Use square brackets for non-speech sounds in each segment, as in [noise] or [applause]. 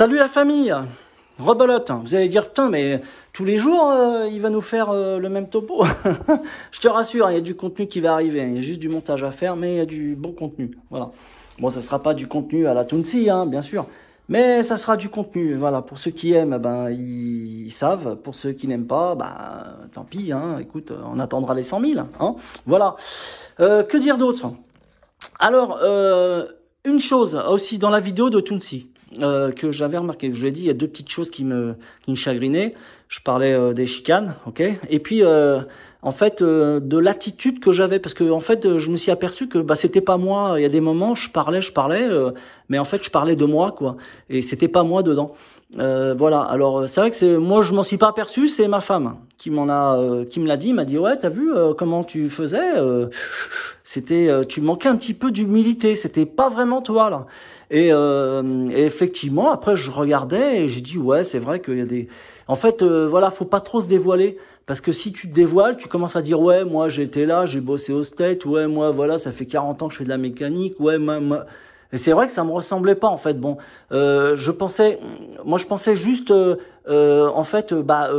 Salut la famille Rebelote, vous allez dire, putain, mais tous les jours, euh, il va nous faire euh, le même topo. [laughs] Je te rassure, il y a du contenu qui va arriver, il y a juste du montage à faire, mais il y a du bon contenu. Voilà. Bon, ça sera pas du contenu à la Tounsi, hein, bien sûr, mais ça sera du contenu. Voilà, pour ceux qui aiment, eh ben, ils, savent. Pour ceux qui n'aiment pas, bah, tant pis, hein. écoute, on attendra les 100 000. Hein. voilà. Euh, que dire d'autre Alors, une chose aussi dans la vidéo de Tounsi. Euh, que j'avais remarqué, je l'ai dit, il y a deux petites choses qui me, chagrinaient. Je parlais euh, des chicanes, ok Et puis, euh, en fait, de l'attitude que j'avais, parce que en fait, je me suis aperçu que bah, c'était pas moi. Il y a des moments, je parlais, je parlais, mais en fait, je parlais de moi, quoi. Et c'était pas moi dedans. Euh, voilà. Alors euh, c'est vrai que c'est moi je m'en suis pas aperçu, c'est ma femme qui m'en a euh, qui me l'a dit, m'a dit "Ouais, t'as vu comment tu faisais c'était tu manquais un petit peu d'humilité, c'était pas vraiment toi là." Et, effectivement, après je regardais et j'ai dit "Ouais, c'est vrai qu'il y a des En fait, voilà, faut pas trop se dévoiler parce que si tu te dévoiles, tu commences à dire "Ouais, moi j'étais là, j'ai bossé au state, ouais, moi voilà, ça fait 40 ans que je fais de la mécanique, ouais, moi... Et c'est vrai que ça me ressemblait pas en fait. Bon, euh, je pensais, moi je pensais juste, euh, euh, en fait, bah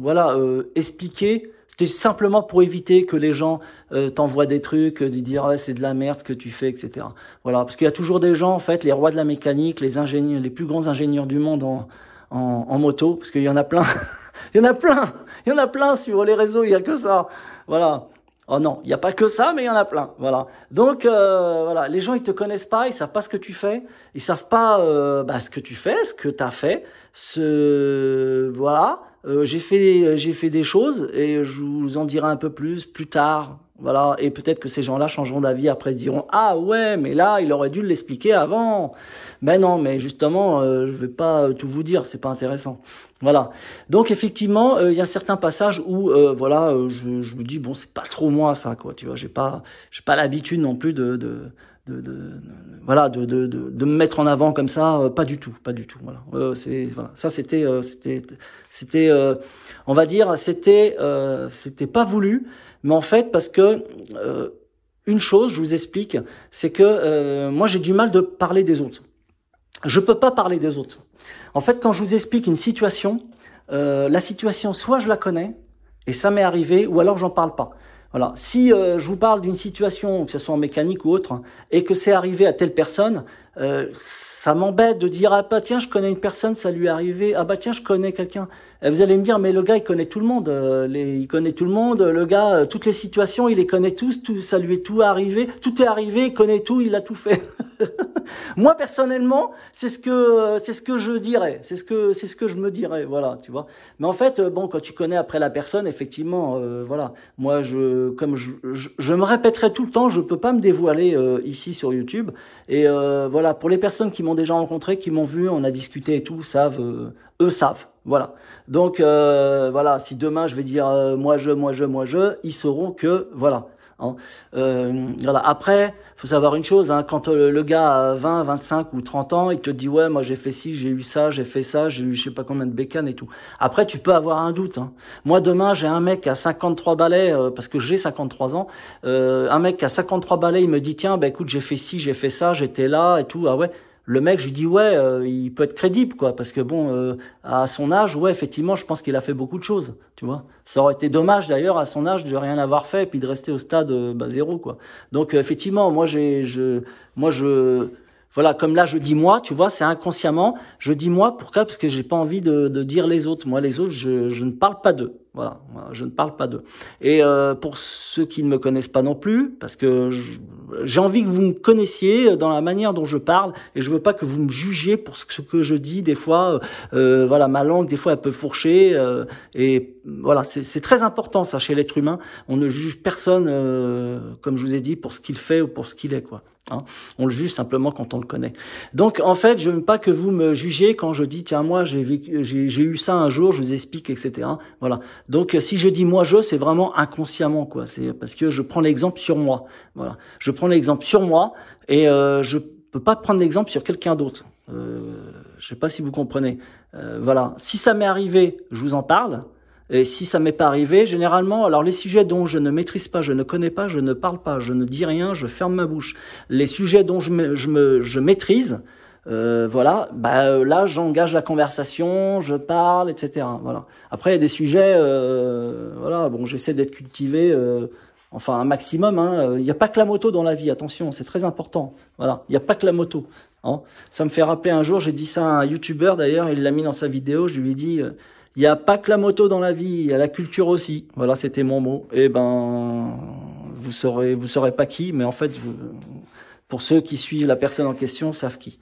voilà, expliquer. C'était simplement pour éviter que les gens t'envoient des trucs, de dire ah, c'est de la merde que tu fais, etc. Voilà, parce qu'il y a toujours des gens en fait, les rois de la mécanique, les ingénieurs, les plus grands ingénieurs du monde en, en, en moto, parce qu'il y en a plein. [laughs] Il y en a plein, il y en a plein sur les réseaux, il y a que ça. Voilà. Oh non, il n'y a pas que ça, mais il y en a plein. Voilà. Donc euh, voilà, les gens ils te connaissent pas, ils savent pas ce que tu fais, ils savent pas euh, bah, ce que tu fais, ce que tu as fait. Ce voilà, euh, j'ai fait j'ai fait des choses et je vous en dirai un peu plus plus tard voilà, et peut-être que ces gens-là changeront d'avis après, se diront ah ouais, mais là il aurait dû l'expliquer avant. Mais ben non, mais justement, Je euh, je vais pas euh, tout vous dire, c'est pas intéressant. Voilà. Donc effectivement, euh, il y a certains passages où voilà, je, me dis bon, c'est pas trop moi ça quoi, tu vois, j'ai pas j'ai pas l'habitude non plus de, de de, me mettre en avant comme ça pas du tout pas du tout voilà ça c'était on va dire c'était c'était pas voulu mais en fait, parce que euh, une chose, je vous explique, c'est que euh, moi j'ai du mal de parler des autres. Je peux pas parler des autres. En fait, quand je vous explique une situation, euh, la situation, soit je la connais et ça m'est arrivé, ou alors j'en parle pas. Voilà. Si je vous parle d'une situation, que ce soit en mécanique ou autre, hein, et que c'est arrivé à telle personne, euh, ça m'embête de dire ah bah tiens je connais une personne ça lui est arrivé ah bah tiens je connais quelqu'un vous allez me dire mais le gars il connaît tout le monde euh, il connaît tout le monde le gars euh, toutes les situations il les connaît tous tout ça lui est tout arrivé tout est arrivé il connaît tout il a tout fait [laughs] moi personnellement c'est ce que c'est ce que je dirais c'est ce que c'est ce que je me dirais voilà tu vois mais en fait bon quand tu connais après la personne effectivement voilà moi je comme je, je, me répéterai tout le temps je peux pas me dévoiler ici sur YouTube et voilà pour les personnes qui m'ont déjà rencontré, qui m'ont vu, on a discuté et tout, savent euh, eux savent. Voilà. Donc euh, voilà, si demain je vais dire euh, moi je, moi je, moi je, ils sauront que voilà. Hein. Euh, voilà. Après, faut savoir une chose, hein, quand euh, le, gars a 20, 25 ou 30 ans, il te dit ouais, moi j'ai fait ci, j'ai eu ça, j'ai fait ça, j'ai eu je sais pas combien de bécanes et tout. Après, tu peux avoir un doute. Hein. Moi demain, j'ai un mec à 53 balais euh, parce que j'ai 53 ans. Euh, un mec à 53 balais, il me dit tiens, bah écoute, j'ai fait ci, j'ai fait ça, j'étais là et tout. Ah ouais le mec, je lui dis ouais, euh, il peut être crédible quoi, parce que bon, euh, à son âge, ouais, effectivement, je pense qu'il a fait beaucoup de choses, tu vois. Ça aurait été dommage d'ailleurs à son âge de rien avoir fait et puis de rester au stade euh, bah, zéro quoi. Donc effectivement, moi j'ai, je, moi je, voilà, comme là je dis moi, tu vois, c'est inconsciemment, je dis moi pourquoi parce que j'ai pas envie de, dire les autres. Moi les autres, je ne parle pas d'eux. Voilà, je ne parle pas d'eux. Et euh, pour ceux qui ne me connaissent pas non plus, parce que j'ai envie que vous me connaissiez euh, dans la manière dont je parle, et je veux pas que vous me jugiez pour ce que je dis. Des fois, euh, voilà, ma langue, des fois, elle peut fourcher. et voilà, c'est très important ça chez l'être humain. On ne juge personne, comme je vous ai dit, pour ce qu'il fait ou pour ce qu'il est, quoi. Hein. on le juge simplement quand on le connaît. Donc en fait, je veux pas que vous me jugiez quand je dis tiens moi j'ai j'ai eu ça un jour, je vous explique, etc. Voilà. Donc euh, si je dis moi je, c'est vraiment inconsciemment quoi. C'est parce que je prends l'exemple sur moi. Voilà, je prends l'exemple sur moi et euh, je peux pas prendre l'exemple sur quelqu'un d'autre. Euh, je sais pas si vous comprenez. Euh, voilà, si ça m'est arrivé, je vous en parle. Et si ça m'est pas arrivé, généralement, alors les sujets dont je ne maîtrise pas, je ne connais pas, je ne parle pas, je ne dis rien, je ferme ma bouche. Les sujets dont je maîtrise, euh, voilà, bah, euh, là j'engage la conversation, je parle, etc. Voilà. Après il y a des sujets, euh, voilà, bon j'essaie d'être cultivé, enfin un maximum. Hein. Il n'y a pas que la moto dans la vie, attention, c'est très important. Voilà, il n'y a pas que la moto. Hein. Ça me fait rappeler un jour, j'ai dit ça à un YouTuber, d'ailleurs, il l'a mis dans sa vidéo, je lui ai dit, il n'y a pas que la moto dans la vie, il y a la culture aussi. Voilà, c'était mon mot. Et eh ben, vous saurez, vous saurez pas qui, mais en fait, pour ceux qui suivent la personne en question, savent qui.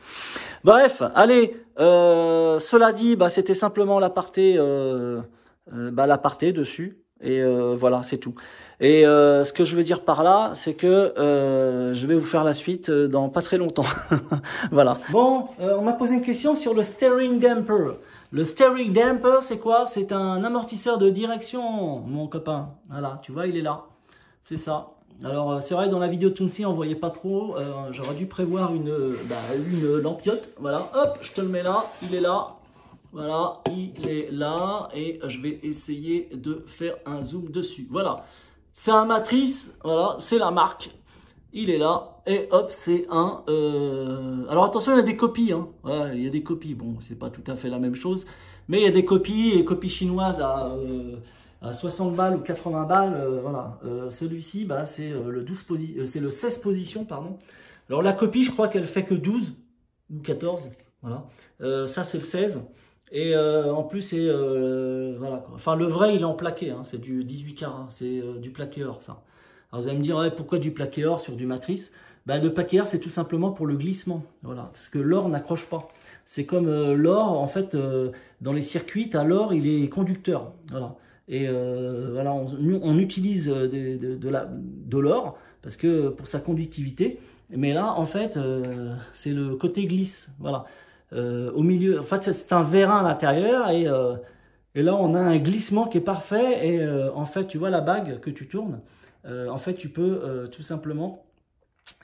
Bref, allez. Euh, cela dit, bah, c'était simplement l'aparté, euh, euh bah, l'aparté dessus. Et euh, voilà, c'est tout. Et ce que je veux dire par là, c'est que je vais vous faire la suite dans pas très longtemps. [laughs] voilà. Bon, on m'a posé une question sur le steering damper. Le steering damper, c'est quoi C'est un amortisseur de direction, mon copain. Voilà, tu vois, il est là. C'est ça. Alors euh, c'est vrai dans la vidéo Toonsi on voyait pas trop, euh, j'aurais dû prévoir une, euh, bah, une lampiote, voilà, hop, je te le mets là, il est là, voilà, il est là, et je vais essayer de faire un zoom dessus, voilà. C'est un matrice, voilà, c'est la marque, il est là, et hop, c'est un... Alors attention, il y a des copies, hein. il y a des copies, bon, c'est pas tout à fait la même chose, mais il y a des copies, et copies chinoises à à 60 balles ou 80 balles, euh, voilà. Euh, celui-ci, bah, c'est euh, le, 12 c'est le 16 position. pardon. Alors la copie, je crois qu'elle fait que 12 ou 14, voilà. ça, c'est le 16. Et en plus, c'est, voilà, enfin, le vrai, il est en plaqué, hein. c'est du 18 carats, hein. c'est du plaqué or, ça. Alors vous allez me dire, pourquoi du plaqué or sur du matrice bah, le plaqué or, c'est tout simplement pour le glissement, voilà, parce que l'or n'accroche pas. C'est comme l'or, en fait, dans les circuits, Alors, l'or, il est conducteur, voilà. Et euh, voilà, on, utilise euh, de, l'or parce que pour sa conductivité. Mais là, en fait, euh, c'est le côté glisse. Voilà. au milieu, en fait, c'est un vérin à l'intérieur et, là, on a un glissement qui est parfait. Et en fait, tu vois la bague que tu tournes. en fait, tu peux tout simplement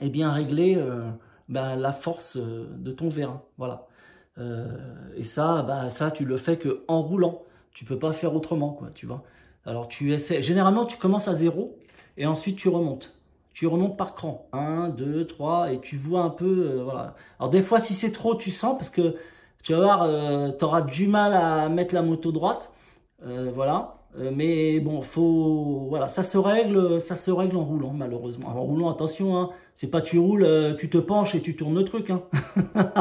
eh bien, régler ben, la force de ton vérin. Hein, voilà. et ça, bah, ça, tu le fais que en roulant tu peux pas faire autrement, quoi, tu vois. Alors tu essaies, généralement tu commences à zéro et ensuite tu remontes. Tu remontes par cran, 1, 2, 3, et tu vois un peu, euh, voilà. Alors des fois si c'est trop, tu sens, parce que tu vas voir, euh, tu auras du mal à mettre la moto droite, euh, voilà. Euh, mais bon, faut, voilà, ça se règle, ça se règle en roulant malheureusement. Alors, en roulant, attention, hein, c'est pas tu roules, euh, tu te penches et tu tournes le truc. Hein. [laughs]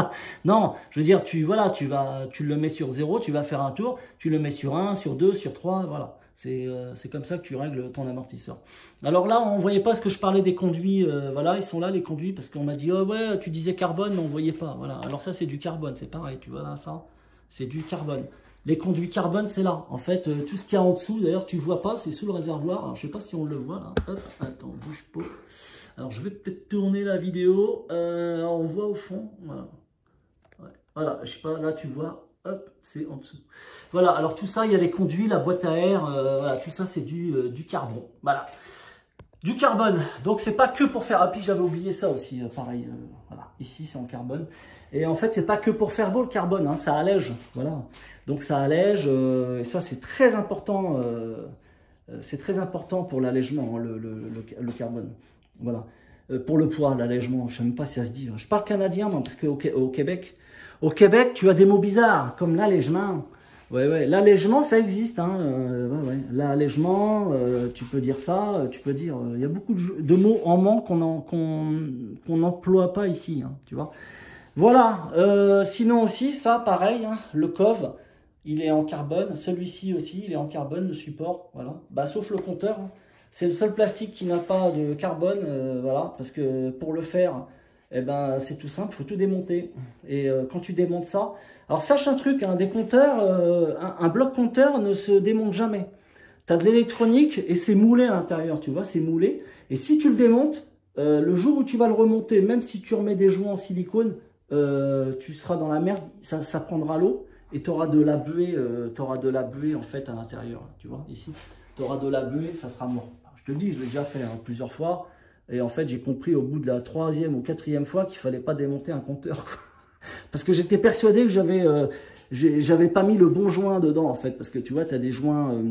non, je veux dire, tu voilà, tu vas, tu le mets sur 0, tu vas faire un tour, tu le mets sur 1, sur 2, sur 3, voilà. Euh, c'est comme ça que tu règles ton amortisseur. Alors là, on ne voyait pas ce que je parlais des conduits. voilà, ils sont là les conduits parce qu'on m'a dit oh, ouais, tu disais carbone, mais on voyait pas. Voilà. Alors ça, c'est du carbone, c'est pareil. Tu vois là, ça, c'est du carbone. Les conduits carbone, c'est là. En fait, euh, tout ce qu'il y a en dessous, d'ailleurs, tu vois pas, c'est sous le réservoir. je je sais pas si on le voit, là. Hop, attends, bouge pas. Alors, je vais peut-être tourner la vidéo. Euh, on voit au fond, voilà. Ouais. Voilà, je sais pas, là, tu vois, hop, c'est en dessous. Voilà, alors tout ça, il y a les conduits, la boîte à air, euh, voilà, tout ça, c'est du, du carbone. Voilà. Du carbone, donc c'est pas que pour faire. Ah, j'avais oublié ça aussi, pareil. Ici, c'est en carbone. Et en fait, c'est pas que pour faire beau le carbone, hein, ça allège. Voilà. Donc ça allège, euh, et ça c'est très important. Euh, euh, c'est très important pour l'allègement, hein, le, le, le, carbone. Voilà. pour le poids, l'allègement, je ne sais même pas si ça se dit. Hein. Je parle canadien, moi, parce qu'au au Québec, au Québec, tu as des mots bizarres, comme l'allègement. L'allègement, ça existe. Hein. Euh, L'allègement, euh, tu peux dire ça, euh, tu peux dire. Il y a beaucoup de, mots en manque qu'on n'emploie pas ici. Hein, tu vois. Voilà. sinon aussi, ça, pareil, hein. le cove il est en carbone. Celui-ci aussi, il est en carbone, le support. Voilà. Bah, sauf le compteur. Hein. C'est le seul plastique qui n'a pas de carbone. voilà. Parce que pour le faire eh ben, c'est tout simple, il faut tout démonter. Et euh, quand tu démontes ça, alors sache un truc, hein, euh, un décompteur, un, bloc compteur ne se démonte jamais. Tu as de l'électronique et c'est moulé à l'intérieur, tu vois, c'est moulé. Et si tu le démontes, euh, le jour où tu vas le remonter, même si tu remets des joints en silicone, tu seras dans la merde, ça, prendra l'eau et tu auras de la buée, auras de la buée en fait à l'intérieur, tu vois, ici. Tu auras de la buée, ça sera mort. Je te le dis, je l'ai déjà fait hein, plusieurs fois. Et en fait, j'ai compris au bout de la troisième ou quatrième fois qu'il fallait pas démonter un compteur. [laughs] Parce que j'étais persuadé que j'avais n'avais euh, j'avais pas mis le bon joint dedans, en fait. Parce que tu vois, tu as des joints... Euh,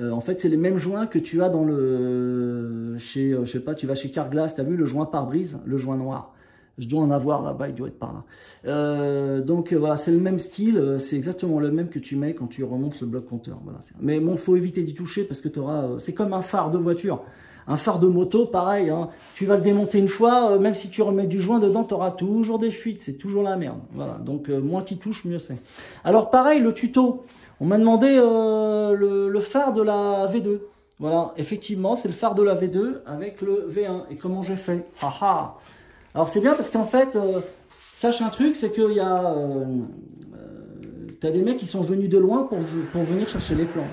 euh, en fait, c'est les mêmes joints que tu as dans le... Chez, je sais pas, tu vas chez Carglass, tu as vu le joint pare-brise, le joint noir. Je dois en avoir là-bas, il doit être par là. donc voilà, c'est le même style, c'est exactement le même que tu mets quand tu remontes le bloc compteur. Voilà, Mais bon, faut éviter d'y toucher parce que tu auras. c'est comme un phare de voiture. Un phare de moto, pareil, hein. tu vas le démonter une fois, euh, même si tu remets du joint dedans, tu auras toujours des fuites, c'est toujours la merde. Voilà, donc euh, moins tu touches, mieux c'est. Alors pareil, le tuto, on m'a demandé euh, le, phare de la V2. Voilà, effectivement, c'est le phare de la V2 avec le V1. Et comment j'ai fait Haha Alors c'est bien parce qu'en fait, sache un truc, c'est qu'il y a... des mecs qui sont venus de loin pour, pour venir chercher les plans.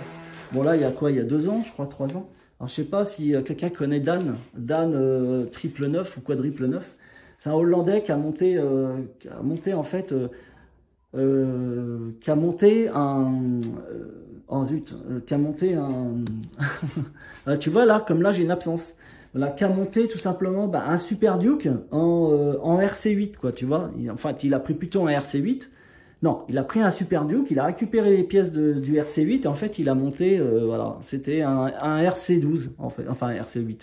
Bon là, il y a quoi Il y a deux ans, je crois, trois ans. Alors, je sais pas si euh, quelqu'un connaît Dan, Dan euh, triple 9 ou quadruple 9. C'est un Hollandais qui a monté, euh, qui a monté en fait, euh, qui a monté un, oh zut, qui a monté un, [laughs] tu vois là, comme là j'ai une absence. Voilà, qui a monté tout simplement bah, un Super Duke en, en RC8 quoi, tu vois. fait il a pris plutôt un RC8 non, il a pris un Super Duke, il a récupéré les pièces du RC8, et en fait, il a monté, euh, voilà, c'était un, RC12, en fait, enfin un RC8.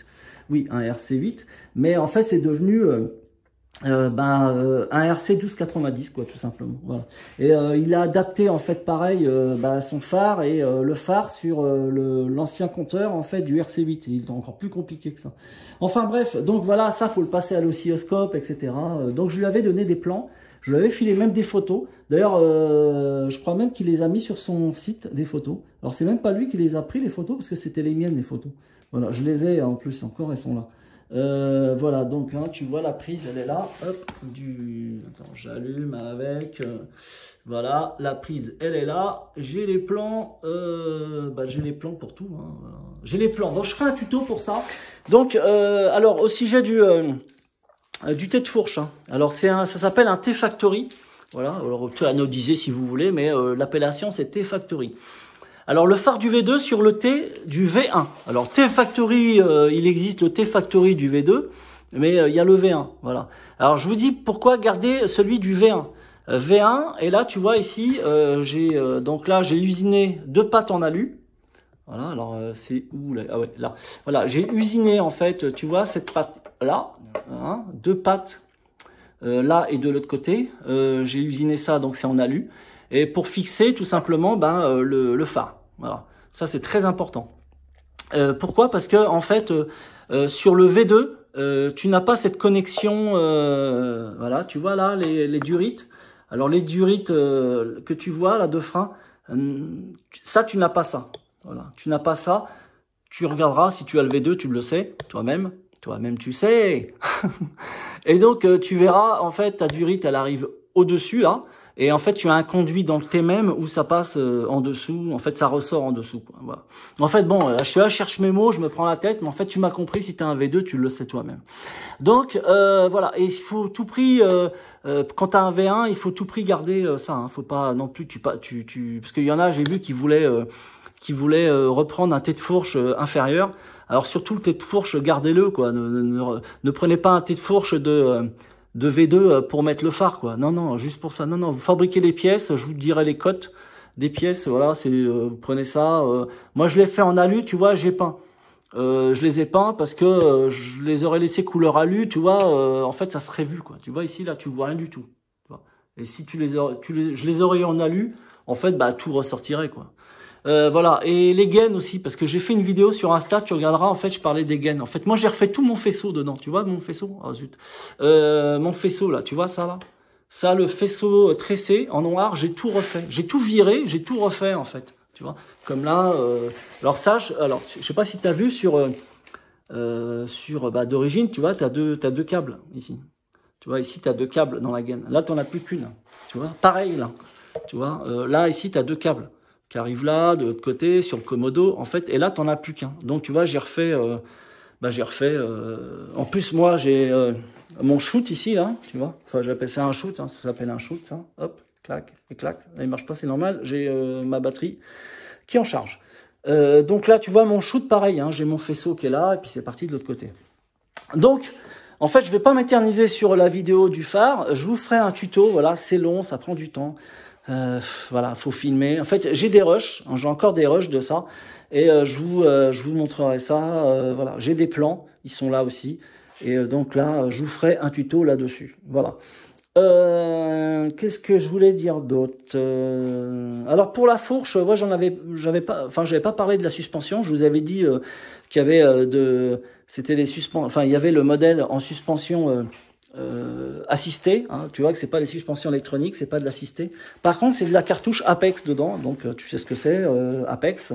Oui, un RC8, mais en fait, c'est devenu... Euh, euh, ben, un RC 1290 quoi tout simplement voilà et il a adapté en fait pareil ben, son phare et le phare sur l'ancien compteur en fait du RC 8 il est encore plus compliqué que ça enfin bref donc voilà ça faut le passer à l'oscilloscope etc donc je lui avais donné des plans je lui avais filé même des photos. D'ailleurs, euh, je crois même qu'il les a mis sur son site, des photos. Alors, c'est même pas lui qui les a pris, les photos, parce que c'était les miennes, les photos. Voilà, je les ai en plus encore, elles sont là. Euh, voilà, donc hein, tu vois la prise, elle est là. Hop, du. Attends, j'allume avec. Euh, voilà, la prise, elle est là. J'ai les plans. Bah, j'ai les plans pour tout. Hein, j'ai les plans. Donc je ferai un tuto pour ça. Donc, alors aussi, j'ai du. Euh, du thé de fourche. Hein. Alors c'est ça s'appelle un thé factory. Voilà, alors anodiser si vous voulez, mais euh, l'appellation c'est thé factory. Alors le phare du V2 sur le thé du V1. Alors thé factory, euh, il existe le thé factory du V2, mais il y a le V1. Voilà. Alors je vous dis pourquoi garder celui du V1. V1 et là tu vois ici, j'ai donc là j'ai usiné deux pattes en alu. Voilà, alors euh, c'est où là Ah ouais, là. Voilà, j'ai usiné en fait, tu vois, cette pâte là, hein, deux pattes euh, là et de l'autre côté. Euh, j'ai usiné ça, donc c'est en alu. Et pour fixer tout simplement ben, le, phare. Voilà, ça c'est très important. pourquoi Parce que en fait, sur le V2, tu n'as pas cette connexion, voilà, tu vois là, les, les durites. Alors les durites que tu vois là de frein, ça tu n'as pas ça. Voilà. Tu n'as pas ça, tu regarderas si tu as le V2, tu le sais, toi-même, toi-même tu sais. [laughs] et donc euh, tu verras, en fait, ta durite, elle arrive au-dessus là, et en fait tu as un conduit dans le T-même où ça passe euh, en dessous, en fait ça ressort en dessous. Voilà. En fait, bon, je suis là, je cherche mes mots, je me prends la tête, mais en fait tu m'as compris, si tu as un V2, tu le sais toi-même. Donc euh, voilà, et il faut tout prix, quand tu as un V1, il faut tout prix garder ça, ne hein. faut pas non plus, tu, tu, tu parce qu'il y en a, j'ai vu qui voulaient qui voulait euh, reprendre un thé de fourche euh, inférieur. Alors surtout le thé de fourche, gardez-le quoi. Ne, prenez pas un thé de fourche de euh, de V2 pour mettre le phare quoi. Non non, juste pour ça. Non non, vous fabriquez les pièces, je vous dirai les cotes des pièces. Voilà, c'est vous prenez ça. Moi je l'ai fait en alu, tu vois, j'ai peint. je les ai peints parce que je les aurais laissés couleur alu, tu vois. en fait, ça serait vu quoi. Tu vois ici là, tu vois rien du tout. Et si tu les, tu les, je les aurais en alu, en fait, bah tout ressortirait quoi. Euh, voilà, et les gaines aussi, parce que j'ai fait une vidéo sur Insta, tu regarderas, en fait, je parlais des gaines. En fait, moi, j'ai refait tout mon faisceau dedans, tu vois, mon faisceau, ah euh, mon faisceau, là, tu vois ça, là Ça, le faisceau euh, tressé, en noir, j'ai tout refait, j'ai tout viré, j'ai tout refait, en fait, tu vois, comme là, alors ça, je, alors, je sais pas si tu as vu sur, sur bah, d'origine, tu vois, tu as, deux... as deux câbles, ici, tu vois, ici, tu as deux câbles dans la gaine, là, tu n'en as plus qu'une, tu vois, pareil, là, tu vois, là, ici, tu as deux câbles, qui arrive là, de l'autre côté, sur le commodo, en fait, et là, tu n'en as plus qu'un. Donc, tu vois, j'ai refait, euh, bah, j'ai refait, euh, en plus, moi, j'ai euh, mon shoot ici, là, tu vois, enfin, j'appelle ça un shoot, hein. ça s'appelle un shoot, ça, hein. hop, clac, et clac, là, il marche pas, c'est normal, j'ai ma batterie qui en charge. donc là, tu vois, mon shoot, pareil, hein. j'ai mon faisceau qui est là, et puis c'est parti de l'autre côté. Donc, en fait, je ne vais pas m'éterniser sur la vidéo du phare, je vous ferai un tuto, voilà, c'est long, ça prend du temps, euh, voilà, faut filmer. En fait, j'ai des rushs, hein, j'ai encore des rushs de ça, et euh, je, vous, euh, je vous montrerai ça. voilà, j'ai des plans, ils sont là aussi, et donc là, je vous ferai un tuto là-dessus. Voilà. Qu'est-ce que je voulais dire d'autre Alors pour la fourche, moi j'en avais, j'avais pas, enfin j'avais pas parlé de la suspension. Je vous avais dit qu'il y avait de, c'était des suspens, enfin il y avait le modèle en suspension euh, assisté. Hein. tu vois que c'est pas des suspensions électroniques, c'est pas de l'assisté. Par contre, c'est de la cartouche Apex dedans, donc euh, tu sais ce que c'est euh, Apex.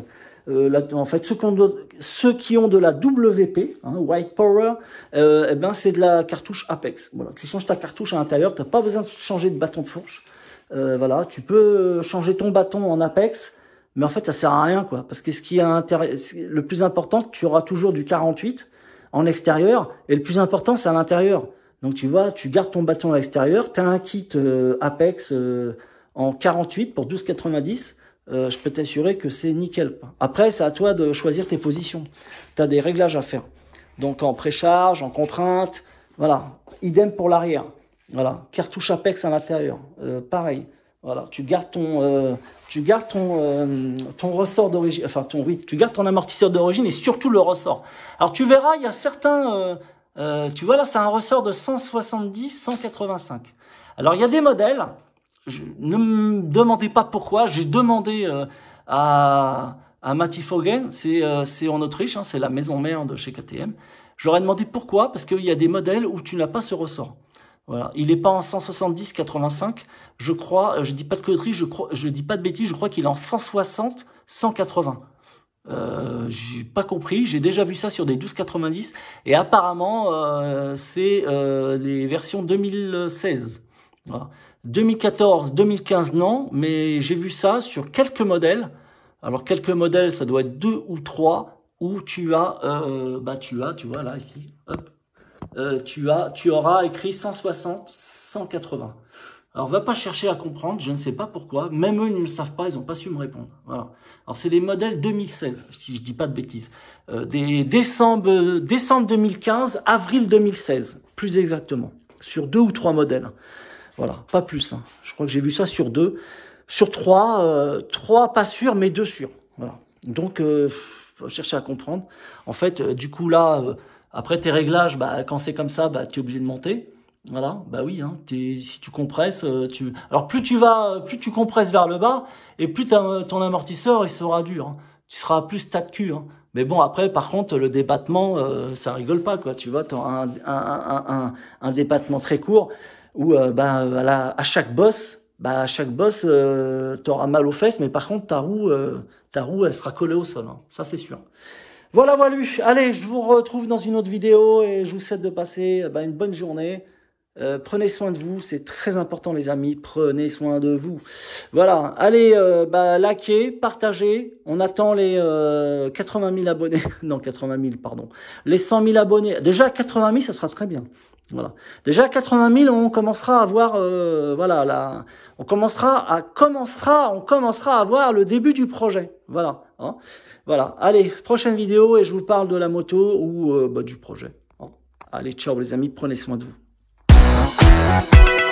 en fait, ceux qui, ont de, la WP, hein, White Power, eh ben c'est de la cartouche Apex. Voilà, tu changes ta cartouche à l'intérieur, tu t'as pas besoin de changer de bâton de fourche. voilà, tu peux changer ton bâton en Apex, mais en fait ça sert à rien quoi, parce que ce qui est le plus important, tu auras toujours du 48 en extérieur, et le plus important c'est à l'intérieur. Donc tu vois, tu gardes ton bâton à l'extérieur, tu as un kit euh, Apex euh, en 48 pour 12,90. Euh, je peux t'assurer que c'est nickel. Après, c'est à toi de choisir tes positions. Tu as des réglages à faire. Donc en précharge, en contrainte, voilà. Idem pour l'arrière. Voilà, cartouche Apex à l'intérieur, pareil. Voilà, tu gardes ton, tu gardes ton, ton ressort d'origine, enfin ton, oui, tu gardes ton amortisseur d'origine et surtout le ressort. Alors tu verras, il y a certains euh, tu vois, là, c'est un ressort de 170-185. Alors, il y a des modèles. Je, ne me demandez pas pourquoi. J'ai demandé euh, à, à Matti euh, c'est en Autriche, hein, c'est la maison mère de chez KTM. J'aurais demandé pourquoi, parce qu'il y a des modèles où tu n'as pas ce ressort. Voilà. Il n'est pas en 170-85, je crois, je dis pas de conneries, je, crois, je dis pas de bêtises, je crois qu'il est en 160-180. Euh, j'ai pas compris, j'ai déjà vu ça sur des 1290 et apparemment euh, c'est euh, les versions 2016. 2014, 2015 non, mais j'ai vu ça sur quelques modèles. Alors quelques modèles, ça doit être deux ou trois où tu as, bah tu as, tu vois là ici, hop, tu as, tu auras écrit 160, 180. Alors va pas chercher à comprendre, je ne sais pas pourquoi, même eux ils ne le savent pas, ils ont pas su me répondre. Voilà. Alors c'est les modèles 2016, si je dis pas de bêtises, euh, des décembre, décembre 2015, avril 2016, plus exactement, sur deux ou trois modèles. Voilà, pas plus. Hein. Je crois que j'ai vu ça sur deux, sur trois, euh, trois pas sûrs, mais deux sûrs. Voilà. Donc euh, chercher à comprendre. En fait, euh, du coup là, euh, après tes réglages, bah, quand c'est comme ça, bah, tu es obligé de monter. Voilà, bah oui, hein, si tu compresses, euh, Alors plus tu vas, plus tu compresses vers le bas, et plus ton amortisseur, il sera dur. Hein. Tu seras plus tas de cul. Hein. Mais bon, après, par contre, le débattement, euh, ça rigole pas, quoi. Tu vois, tu un, un, débattement très court, où euh, bah, à, chaque bosse, bah, à chaque bosse, tu auras mal aux fesses, mais par contre, ta roue, ta roue elle sera collée au sol. Hein. Ça, c'est sûr. Voilà, voilà. Allez, je vous retrouve dans une autre vidéo, et je vous souhaite de passer bah, une bonne journée. Euh, prenez soin de vous, c'est très important les amis, prenez soin de vous. Voilà, allez, euh, bah, likez, partagez, on attend les 80 euh, 000 abonnés, [laughs] non 80 000 pardon, les 100 000 abonnés, déjà 80 000 ça sera très bien. Voilà. Déjà 80 000, on commencera à voir, voilà, on commencera à commencera, on commencera à voir le début du projet. Voilà, hein. voilà. Allez, prochaine vidéo et je vous parle de la moto ou bah, du projet. Hein. Allez, ciao les amis, prenez soin de vous. Música